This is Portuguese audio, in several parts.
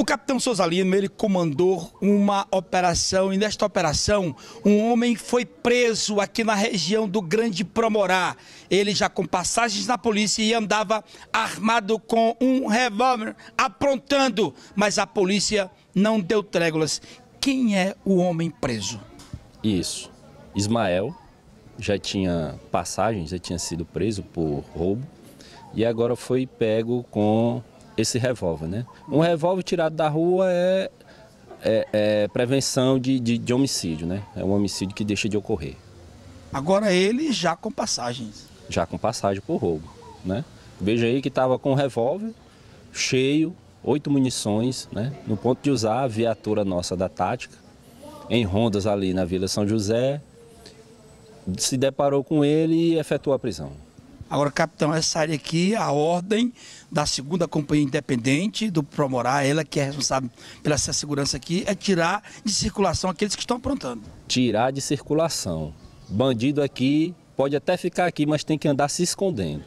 O capitão Sousalino, ele comandou uma operação e nesta operação um homem foi preso aqui na região do Grande Promorá. Ele já com passagens na polícia e andava armado com um revólver, aprontando, mas a polícia não deu tréguas. Quem é o homem preso? Isso. Ismael já tinha passagens, já tinha sido preso por roubo e agora foi pego com esse revólver, né? Um revólver tirado da rua é, é, é prevenção de, de, de, homicídio, né? É um homicídio que deixa de ocorrer. Agora ele já com passagens. Já com passagem por roubo, né? Veja aí que estava com um revólver cheio, oito munições, né? No ponto de usar a viatura nossa da tática, em rondas ali na Vila São José, se deparou com ele e efetuou a prisão. Agora, capitão, essa área aqui, a ordem da segunda companhia independente do Promorar, ela que é responsável pela essa segurança aqui, é tirar de circulação aqueles que estão aprontando. Tirar de circulação. Bandido aqui pode até ficar aqui, mas tem que andar se escondendo,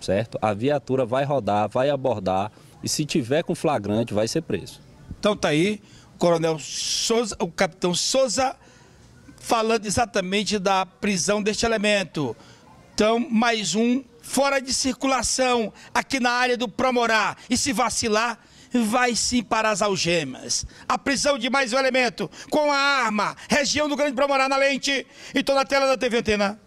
certo? A viatura vai rodar, vai abordar e se tiver com flagrante, vai ser preso. Então tá aí o coronel Souza, o capitão Souza falando exatamente da prisão deste elemento. Então, mais um fora de circulação aqui na área do Promorá. E se vacilar, vai sim para as algemas. A prisão de mais um elemento com a arma. Região do Grande Promorá na lente. E estou na tela da TV Antena.